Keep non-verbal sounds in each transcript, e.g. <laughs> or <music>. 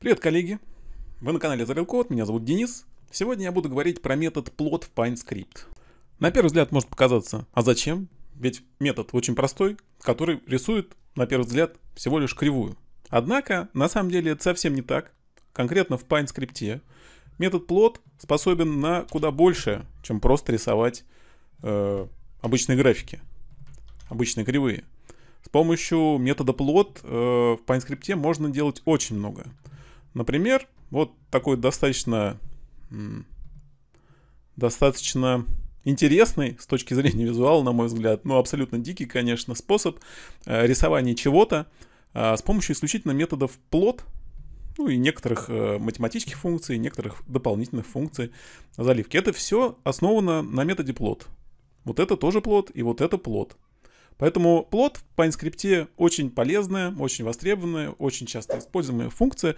Привет, коллеги! Вы на канале Зарел меня зовут Денис. Сегодня я буду говорить про метод plot в PineScript. На первый взгляд может показаться, а зачем? Ведь метод очень простой, который рисует, на первый взгляд, всего лишь кривую. Однако, на самом деле это совсем не так. Конкретно в PineScript метод plot способен на куда больше, чем просто рисовать э, обычные графики, обычные кривые. С помощью метода plot э, в PineScript можно делать очень многое. Например, вот такой достаточно, достаточно интересный с точки зрения <laughs> визуала, на мой взгляд, но ну, абсолютно дикий, конечно, способ э, рисования чего-то а, с помощью исключительно методов плот, ну и некоторых э, математических функций, некоторых дополнительных функций заливки. Это все основано на методе плот. Вот это тоже плот, и вот это плот. Поэтому плот в PineScript очень полезная, очень востребованная, очень часто используемая функция.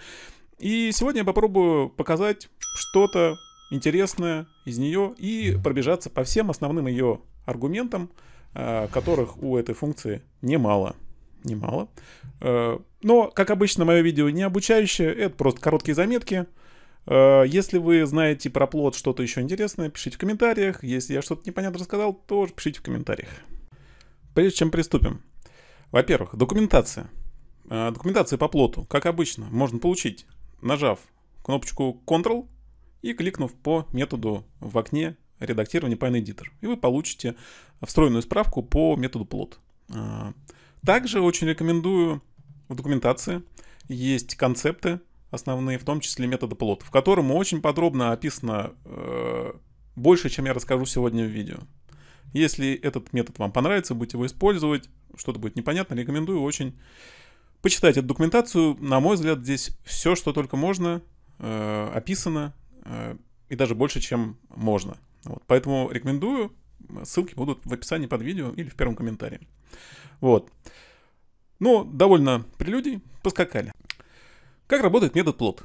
И сегодня я попробую показать что-то интересное из нее и пробежаться по всем основным ее аргументам, э, которых у этой функции немало. Немало. Э, но, как обычно, мое видео не обучающее, это просто короткие заметки. Э, если вы знаете про плод что-то еще интересное, пишите в комментариях. Если я что-то непонятно рассказал, тоже пишите в комментариях. Прежде чем приступим. Во-первых, документация. Документация по плоту, как обычно, можно получить нажав кнопочку Ctrl и кликнув по методу в окне редактирования PineEditor. И вы получите встроенную справку по методу plot. А, также очень рекомендую в документации есть концепты основные, в том числе метода plot, в котором очень подробно описано э, больше, чем я расскажу сегодня в видео. Если этот метод вам понравится, будете его использовать, что-то будет непонятно, рекомендую очень Почитайте эту документацию. На мой взгляд, здесь все, что только можно, э, описано, э, и даже больше, чем можно. Вот. Поэтому рекомендую. Ссылки будут в описании под видео или в первом комментарии. Вот. Ну, довольно прелюдий. Поскакали. Как работает метод плод?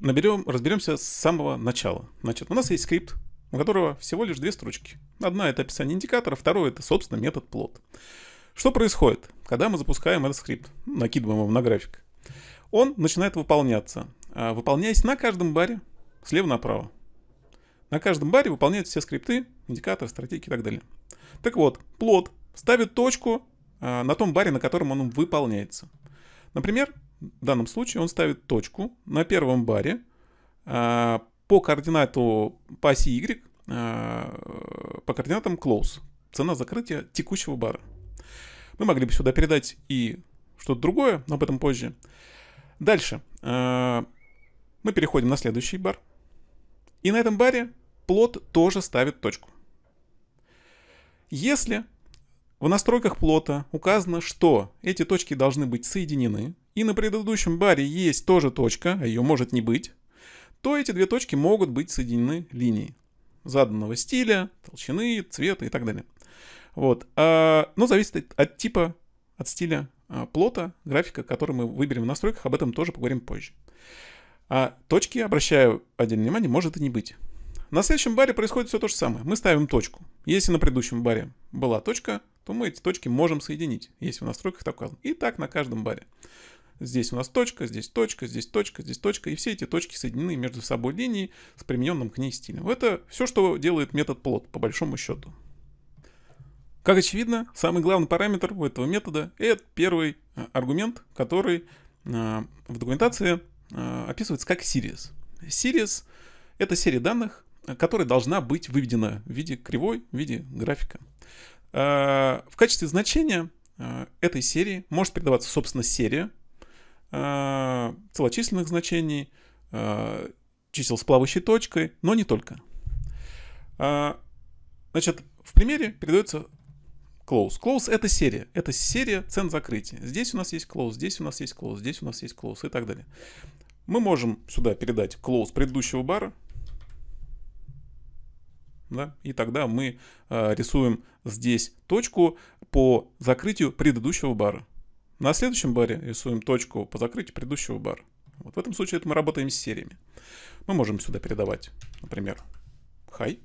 Наберем, разберемся с самого начала. Значит, у нас есть скрипт, у которого всего лишь две строчки. Одна это описание индикатора, второе это, собственно, метод плод. Что происходит? когда мы запускаем этот скрипт, накидываем его на график, он начинает выполняться, а, выполняясь на каждом баре слева направо. На каждом баре выполняются все скрипты, индикаторы, стратегии и так далее. Так вот, плод ставит точку а, на том баре, на котором он выполняется. Например, в данном случае он ставит точку на первом баре а, по координату по оси Y, по координатам close, цена закрытия текущего бара. Мы могли бы сюда передать и что-то другое, но об этом позже. Дальше. Э, мы переходим на следующий бар. И на этом баре плод тоже ставит точку. Если в настройках плота указано, что эти точки должны быть соединены, и на предыдущем баре есть тоже точка, а ее может не быть, то эти две точки могут быть соединены линией заданного стиля, толщины, цвета и так далее. Вот. А, но ну, зависит от типа, от стиля а, плота, графика, который мы выберем в настройках, об этом тоже поговорим позже. А точки, обращаю отдельное внимание, может и не быть. На следующем баре происходит все то же самое. Мы ставим точку. Если на предыдущем баре была точка, то мы эти точки можем соединить, если в настройках так указано. И так на каждом баре. Здесь у нас точка, здесь точка, здесь точка, здесь точка. И все эти точки соединены между собой линией с примененным к ней стилем. Это все, что делает метод плот, по большому счету. Как очевидно, самый главный параметр у этого метода – это первый э, аргумент, который э, в документации э, описывается как series. Series – это серия данных, которая должна быть выведена в виде кривой, в виде графика. В качестве значения этой серии может передаваться, собственно, серия целочисленных значений, чисел с плавающей точкой, но не только. Значит, в примере передается close. Close это серия. Это серия цен закрытия. Здесь у нас есть close, здесь у нас есть close, здесь у нас есть close и так далее. Мы можем сюда передать close предыдущего бара. Да? И тогда мы э, рисуем здесь точку по закрытию предыдущего бара. На следующем баре рисуем точку по закрытию предыдущего бара. Вот в этом случае это мы работаем с сериями. Мы можем сюда передавать, например, high.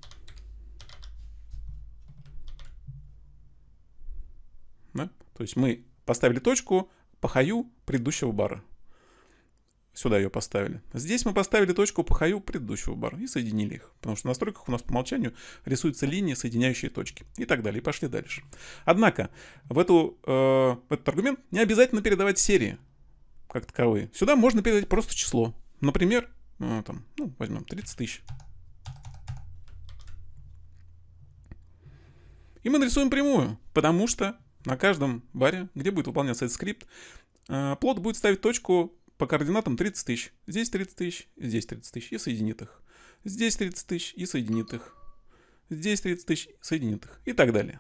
То есть мы поставили точку по хаю предыдущего бара. Сюда ее поставили. Здесь мы поставили точку по хаю предыдущего бара и соединили их. Потому что в настройках у нас по умолчанию рисуются линии, соединяющие точки. И так далее. И пошли дальше. Однако, в, эту, э, в этот аргумент не обязательно передавать серии как таковые. Сюда можно передать просто число. Например, ну, там, ну, возьмем 30 тысяч. И мы нарисуем прямую, потому что на каждом баре, где будет выполняться этот скрипт, э, плод будет ставить точку по координатам 30 тысяч. Здесь 30 тысяч, здесь 30 тысяч и соединит их. Здесь 30 тысяч и соединит их. Здесь 30 тысяч соединит их и так далее.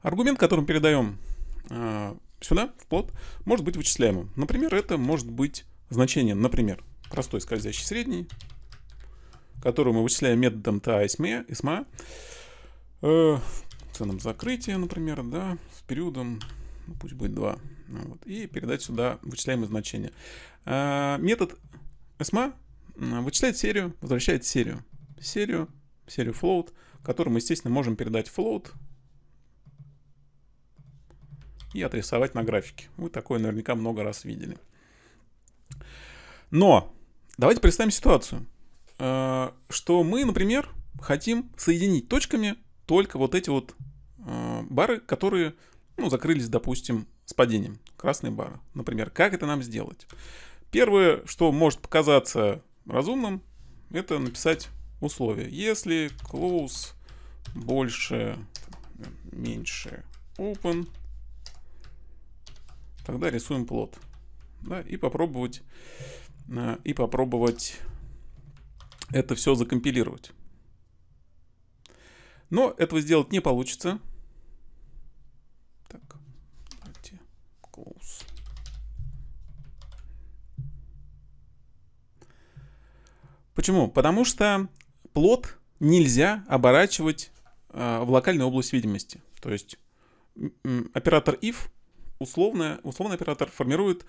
Аргумент, который мы передаем э, сюда, в плод, может быть вычисляемым. Например, это может быть значение, например, простой скользящий средний, которую мы вычисляем методом TASMA. Э, ценам закрытия, например, да, с периодом, ну, пусть будет 2, ну, вот, и передать сюда вычисляемые значения. А, метод SMA эм а, вычисляет серию, возвращает серию. Серию, серию float, которую мы, естественно, можем передать float и отрисовать на графике. Вы такое наверняка много раз видели. Но давайте представим ситуацию, э, что мы, например, хотим соединить точками только вот эти вот Э, бары, которые, ну, закрылись, допустим, с падением. Красные бары, например. Как это нам сделать? Первое, что может показаться разумным, это написать условия. Если close больше, меньше open, тогда рисуем плод. Да, и попробовать, э, и попробовать это все закомпилировать. Но этого сделать не получится, schools. Почему? Потому что плод нельзя оборачивать э, в локальную область видимости. То есть оператор if, условно, условный оператор, формирует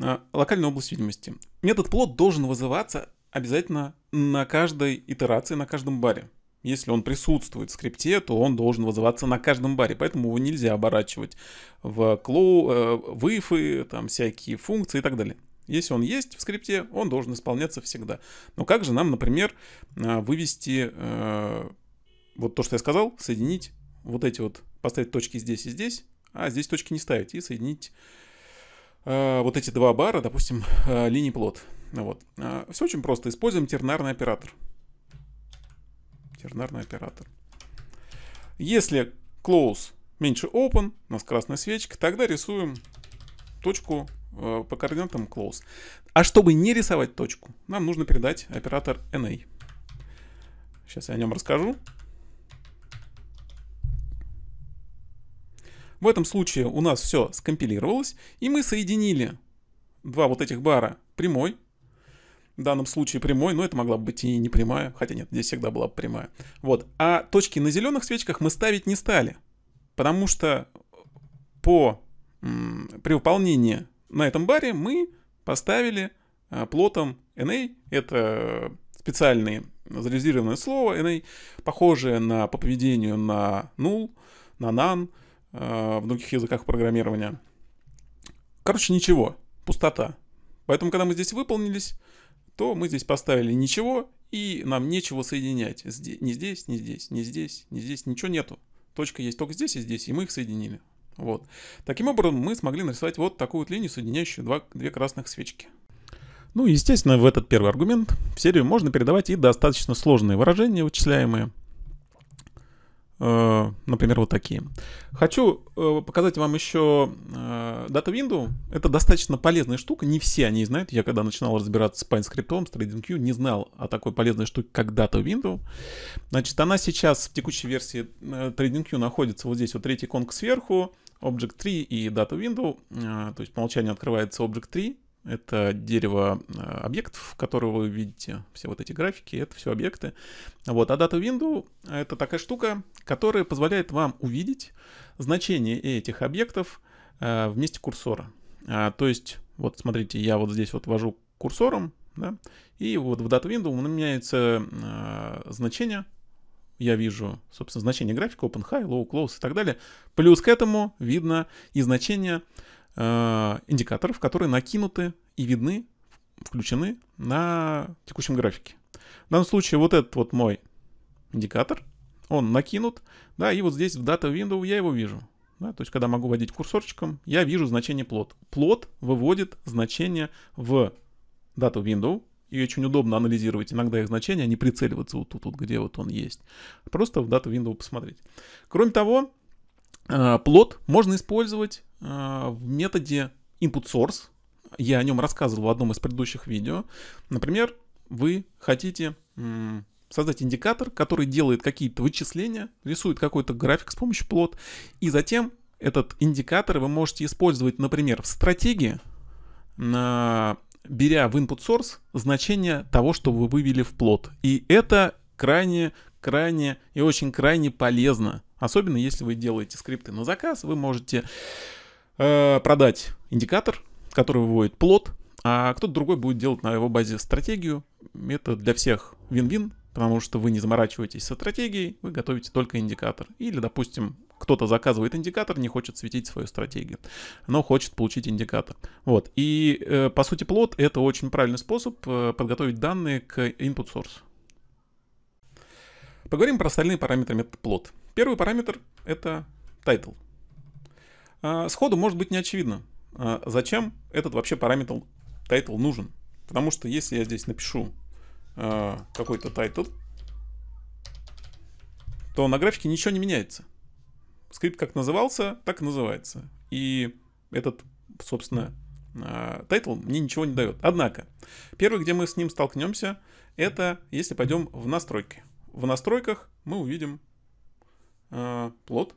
э, локальную область видимости. Метод плод должен вызываться обязательно на каждой итерации, на каждом баре. Если он присутствует в скрипте, то он должен вызываться на каждом баре, поэтому его нельзя оборачивать в клоу, э, в там всякие функции и так далее. Если он есть в скрипте, он должен исполняться всегда. Но как же нам, например, э, вывести э, вот то, что я сказал, соединить вот эти вот, поставить точки здесь и здесь, а здесь точки не ставить, и соединить э, вот эти два бара, допустим, э, линий плод. Вот. Э, Все очень просто. Используем тернарный оператор тернарный оператор. Если close меньше open, у нас красная свечка, тогда рисуем точку э, по координатам close. А чтобы не рисовать точку, нам нужно передать оператор NA. Сейчас я о нем расскажу. В этом случае у нас все скомпилировалось, и мы соединили два вот этих бара прямой в данном случае прямой, но это могла бы быть и не прямая, хотя нет, здесь всегда была прямая. Вот. А точки на зеленых свечках мы ставить не стали, потому что по, при выполнении на этом баре мы поставили э, плотом NA, это специальное зарезервированное слово NA, похожее на, по поведению на null, на none, э, в других языках программирования. Короче, ничего, пустота. Поэтому, когда мы здесь выполнились, то мы здесь поставили ничего, и нам нечего соединять. Здесь, не здесь, не здесь, не здесь, не здесь, ничего нету. Точка есть только здесь и здесь, и мы их соединили. Вот. Таким образом, мы смогли нарисовать вот такую вот линию, соединяющую два, две красных свечки. Ну естественно, в этот первый аргумент в серию можно передавать и достаточно сложные выражения, вычисляемые. Э, например, вот такие. Хочу э, показать вам еще э, дата Window. Это достаточно полезная штука. Не все они знают. Я когда начинал разбираться с Pine скриптом, с TradingView, не знал о такой полезной штуке, как дата Window. Значит, она сейчас в текущей версии TradingView находится вот здесь, вот третий иконка сверху, Object 3 и Data Window. То есть по умолчанию открывается Object 3 это дерево э, объектов, которые вы видите, все вот эти графики, это все объекты. Вот, а дата window — это такая штука, которая позволяет вам увидеть значение этих объектов э, вместе курсора. А, то есть, вот смотрите, я вот здесь вот вожу курсором, да, и вот в data window у меня меняется э, значение я вижу, собственно, значение графика open, high, low, close и так далее. Плюс к этому видно и значение э, индикаторов, которые накинуты и видны, включены на текущем графике. В данном случае вот этот вот мой индикатор, он накинут, да, и вот здесь в Data Window я его вижу. Да, то есть, когда могу водить курсорчиком, я вижу значение плот. Плот выводит значение в дату window, и очень удобно анализировать иногда их значения, а не прицеливаться вот тут, вот, где вот он есть. Просто в дату window посмотреть. Кроме того, э, плод можно использовать э, в методе input source. Я о нем рассказывал в одном из предыдущих видео. Например, вы хотите создать индикатор, который делает какие-то вычисления, рисует какой-то график с помощью плот, и затем этот индикатор вы можете использовать, например, в стратегии, беря в input source значение того, что вы вывели в плод. И это крайне, крайне и очень крайне полезно. Особенно если вы делаете скрипты на заказ, вы можете э, продать индикатор, который выводит плод, а кто-то другой будет делать на его базе стратегию. Это для всех вин-вин, потому что вы не заморачиваетесь со стратегией, вы готовите только индикатор. Или, допустим, кто-то заказывает индикатор, не хочет светить свою стратегию, но хочет получить индикатор. Вот. И, э, по сути, плод — это очень правильный способ э, подготовить данные к input source. Поговорим про остальные параметры метод plot. Первый параметр — это title. Э, сходу может быть не очевидно, э, зачем этот вообще параметр title нужен. Потому что если я здесь напишу э, какой-то title, то на графике ничего не меняется скрипт как назывался, так и называется. И этот, собственно, а, тайтл мне ничего не дает. Однако, первый, где мы с ним столкнемся, это если пойдем в настройки. В настройках мы увидим э, плод.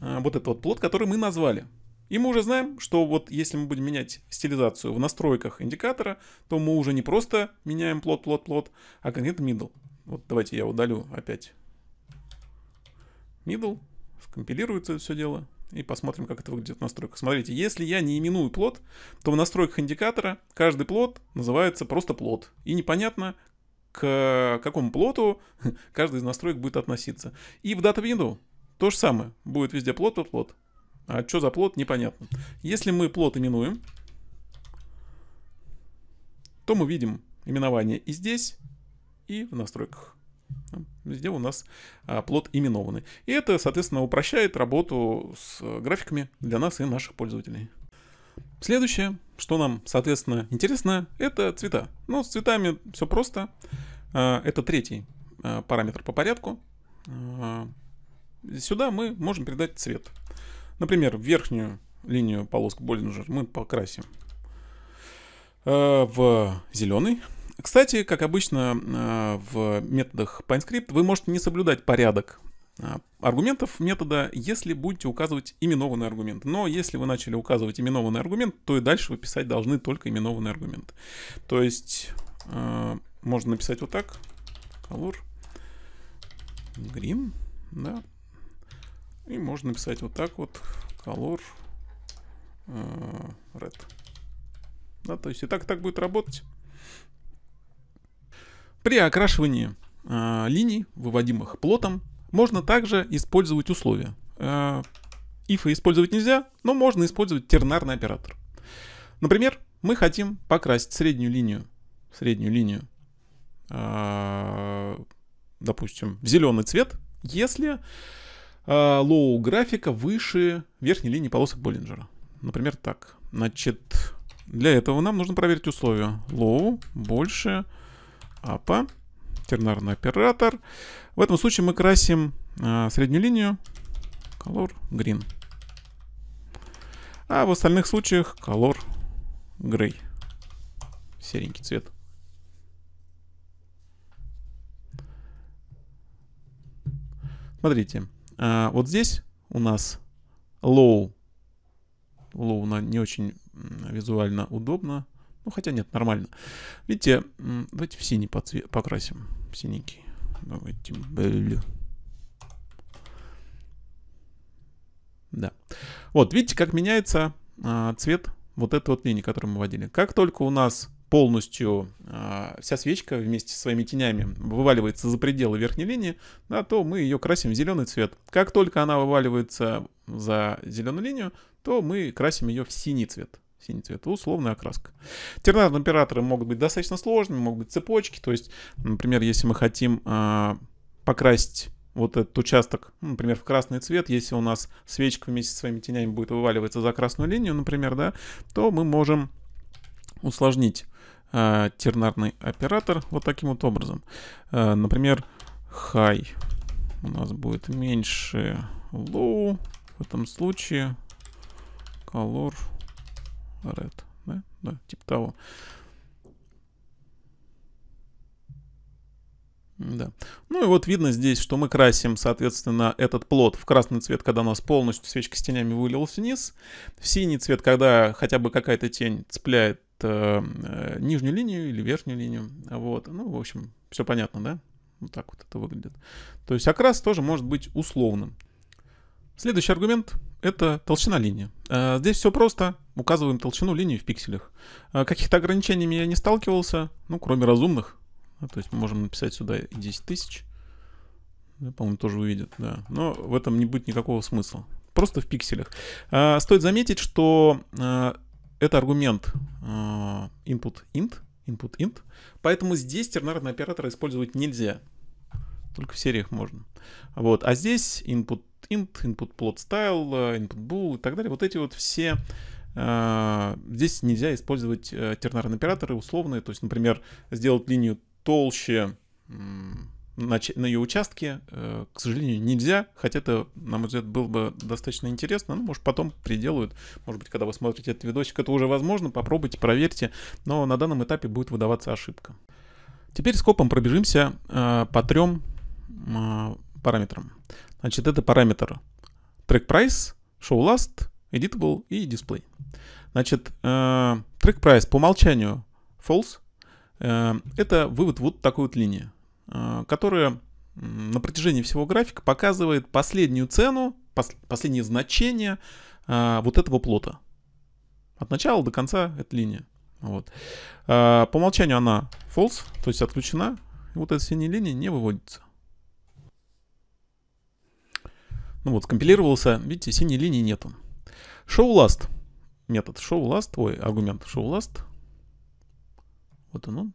А, вот этот вот плод, который мы назвали. И мы уже знаем, что вот если мы будем менять стилизацию в настройках индикатора, то мы уже не просто меняем плод, плод, плод, а конкретно middle. Вот давайте я удалю опять middle, скомпилируется все дело, и посмотрим, как это выглядит в настройках. Смотрите, если я не именую плод, то в настройках индикатора каждый плод называется просто плод. И непонятно, к какому плоту <laughs> каждый из настроек будет относиться. И в Дата Window то же самое. Будет везде плод и плод. А что за плод, непонятно. Если мы плод именуем, то мы видим именование и здесь, и в настройках. Везде у нас а, плод именованный. И это, соответственно, упрощает работу с графиками для нас и наших пользователей. Следующее, что нам, соответственно, интересно, это цвета. Ну, с цветами все просто. А, это третий а, параметр по порядку. сюда мы можем передать цвет. Например, верхнюю линию полоску Боллинджер мы покрасим в зеленый, кстати, как обычно а, в методах PineScript, вы можете не соблюдать порядок а, аргументов метода, если будете указывать именованный аргумент. Но если вы начали указывать именованный аргумент, то и дальше вы писать должны только именованный аргумент. То есть а, можно написать вот так. Color green, да. И можно написать вот так вот. Color red. Да, то есть и так так будет работать. При окрашивании э, линий, выводимых плотом, можно также использовать условия. Э, использовать нельзя, но можно использовать тернарный оператор. Например, мы хотим покрасить среднюю линию, среднюю линию, э, допустим, в зеленый цвет, если э, лоу графика выше верхней линии полосок Боллинджера. Например, так. Значит, для этого нам нужно проверить условия. Low больше апа, тернарный оператор. В этом случае мы красим а, среднюю линию color green. А в остальных случаях color gray. Серенький цвет. Смотрите, а, вот здесь у нас low. Low, она не очень визуально удобно ну, хотя нет, нормально. Видите, давайте в синий подсве- покрасим. В синенький. Давайте, блю. Да. Вот, видите, как меняется а, цвет вот этой вот линии, которую мы вводили. Как только у нас полностью э, вся свечка вместе со своими тенями вываливается за пределы верхней линии, да, то мы ее красим в зеленый цвет. Как только она вываливается за зеленую линию, то мы красим ее в синий цвет синий цвет, условная окраска. Тернарные операторы могут быть достаточно сложными, могут быть цепочки, то есть, например, если мы хотим э, покрасить вот этот участок, ну, например, в красный цвет, если у нас свечка вместе со своими тенями будет вываливаться за красную линию, например, да, то мы можем усложнить э, а, тернарный оператор вот таким вот образом. Э, например, high у нас будет меньше low, в этом случае color Red, да? Да, типа того. Да. Ну и вот видно здесь, что мы красим, соответственно, этот плод в красный цвет, когда у нас полностью свечка с тенями вылилась вниз. В синий цвет, когда хотя бы какая-то тень цепляет э, э, нижнюю линию или верхнюю линию. Вот. Ну, в общем, все понятно, да? Вот так вот это выглядит. То есть окрас тоже может быть условным. Следующий аргумент — это толщина линии. Э, здесь все просто указываем толщину линии в пикселях. А каких-то ограничениями я не сталкивался, ну, кроме разумных. Ну, то есть мы можем написать сюда 10 тысяч. По-моему, тоже увидят, да. Но в этом не будет никакого смысла. Просто в пикселях. А, стоит заметить, что а, это аргумент input int, input int, поэтому здесь тернарный оператор использовать нельзя. Только в сериях можно. Вот. А здесь input int, input plot style, input bool и так далее. Вот эти вот все а, здесь нельзя использовать э, тернарные операторы условные, то есть, например, сделать линию толще на, ее участке, э, к сожалению, нельзя, хотя это, на мой взгляд, было бы достаточно интересно, ну, может, потом приделают, может быть, когда вы смотрите этот видосик, это уже возможно, попробуйте, проверьте, но на данном этапе будет выдаваться ошибка. Теперь скопом пробежимся э, по трем параметрам. Значит, это параметр track price, show last editable и display. Значит, э, track price по умолчанию false. Э, это вывод вот такой вот линии, э, которая на протяжении всего графика показывает последнюю цену, последнее значение вот этого плота. От начала до конца эта линия. Вот. По умолчанию она false, то есть отключена. И вот эта синяя линия не выводится. Ну вот, скомпилировался, видите, синей линии нету. Show last. нет, Метод show last, ой, аргумент show last. Вот он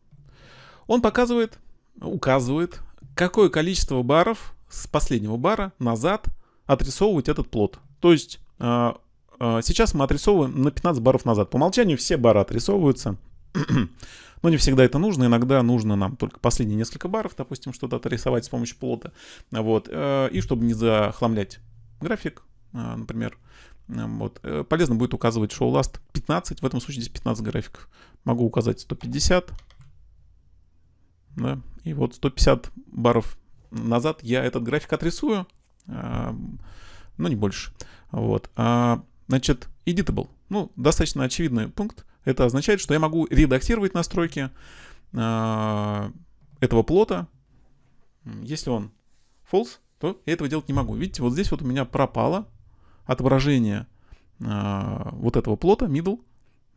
он. показывает, указывает, какое количество баров с последнего бара назад отрисовывать этот плод. То есть э, э, сейчас мы отрисовываем на 15 баров назад. По умолчанию все бары отрисовываются. <clears throat> Но не всегда это нужно. Иногда нужно нам только последние несколько баров, допустим, что-то отрисовать с помощью плота. Вот. Э, и чтобы не захламлять график, э, например, вот. Э, полезно будет указывать show last 15. В этом случае здесь 15 графиков. Могу указать 150. Да? И вот 150 баров назад я этот график отрисую. А, но ну, не больше. Вот. А, значит, editable. Ну, достаточно очевидный пункт. Это означает, что я могу редактировать настройки а, этого плота. Если он false, то я этого делать не могу. Видите, вот здесь вот у меня пропало отображение а, вот этого плота, middle,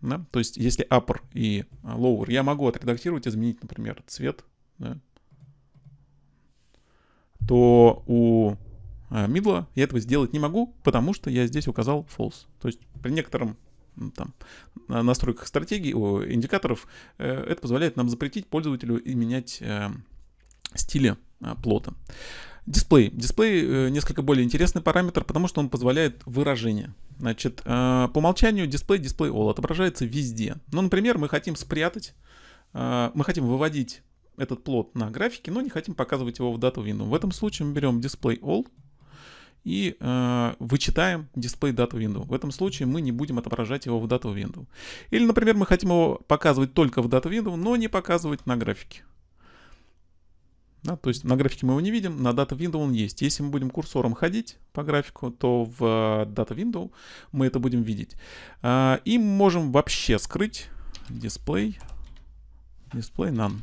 да, то есть если upper и lower, я могу отредактировать, изменить, например, цвет, да, то у а, middle я этого сделать не могу, потому что я здесь указал false. То есть при некотором там, настройках стратегии у индикаторов, э, это позволяет нам запретить пользователю и менять э, стили а, плота. Дисплей. Дисплей э, несколько более интересный параметр, потому что он позволяет выражение. Значит, э, по умолчанию дисплей, дисплей all отображается везде. Ну, например, мы хотим спрятать, э, мы хотим выводить этот плод на графике, но не хотим показывать его в дату window. В этом случае мы берем дисплей all и э, вычитаем дисплей дату window. В этом случае мы не будем отображать его в дату window. Или, например, мы хотим его показывать только в дату window, но не показывать на графике. Да, то есть на графике мы его не видим, на Data Window он есть. Если мы будем курсором ходить по графику, то в э, Data Window мы это будем видеть. А, и можем вообще скрыть display, display none.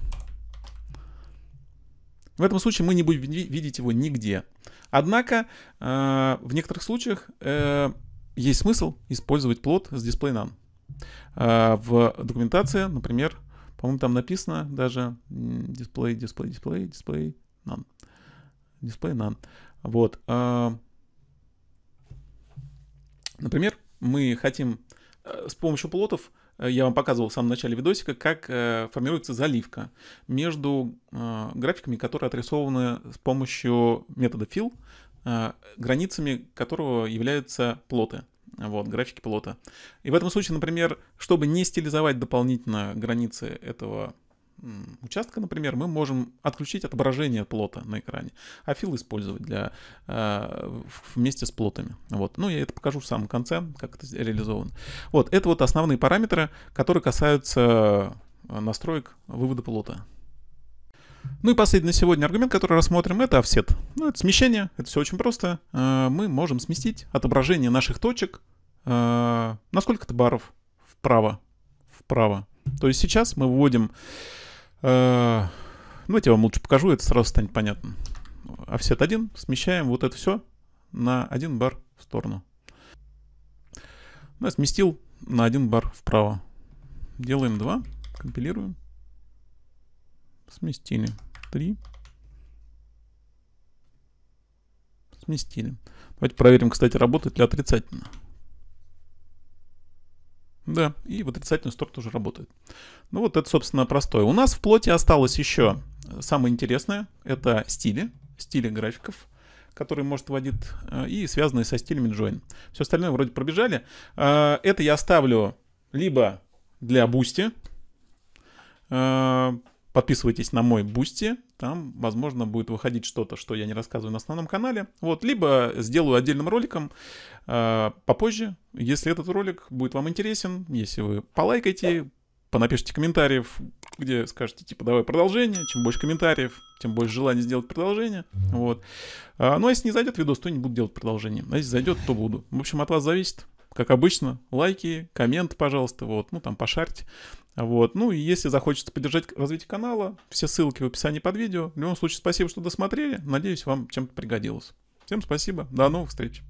В этом случае мы не будем видеть его нигде. Однако э, в некоторых случаях э, есть смысл использовать плод с display none. в документации, например, по-моему, там написано даже дисплей, дисплей, дисплей, дисплей, none. Дисплей none. Вот. А, например, мы хотим э, с помощью плотов, э, я вам показывал в самом начале видосика, как э, формируется заливка между графиками, которые отрисованы с помощью метода fill, границами которого являются плоты вот, графики плота. И в этом случае, например, чтобы не стилизовать дополнительно границы этого участка, например, мы можем отключить отображение плота на экране, а фил использовать для, э, вместе с плотами. Вот. Ну, я это покажу в самом конце, как это реализовано. Вот, это вот основные параметры, которые касаются э, настроек вывода плота. Ну и последний на сегодня аргумент, который рассмотрим, это офсет. Ну, это смещение, это все очень просто. Э, мы можем сместить отображение наших точек э, на сколько-то баров вправо. Вправо. То есть сейчас мы вводим... Давайте э, ну, я вам лучше покажу, это сразу станет понятно. Офсет 1, смещаем вот это все на один бар в сторону. Ну, я сместил на один бар вправо. Делаем 2, компилируем сместили. 3. Сместили. Давайте проверим, кстати, работает ли отрицательно. Да, и в отрицательную сторону тоже работает. Ну вот это, собственно, простое. У нас в плоте осталось еще э, самое интересное. Это стили, стили графиков который может вводит, э, и связанные со стилями join. Все остальное вроде пробежали. Э, это я оставлю либо для бусти, подписывайтесь на мой бусти, там, возможно, будет выходить что-то, что я не рассказываю на основном канале. Вот, либо сделаю отдельным роликом э, попозже, если этот ролик будет вам интересен, если вы полайкаете, понапишите комментариев, где скажете, типа, давай продолжение. Чем больше комментариев, тем больше желания сделать продолжение. Вот. А, ну, а если не зайдет видос, то не буду делать продолжение. А если зайдет, то буду. В общем, от вас зависит. Как обычно, лайки, коммент, пожалуйста, вот, ну там пошарьте. Вот. Ну и если захочется поддержать развитие канала, все ссылки в описании под видео. В любом случае, спасибо, что досмотрели. Надеюсь, вам чем-то пригодилось. Всем спасибо. До новых встреч.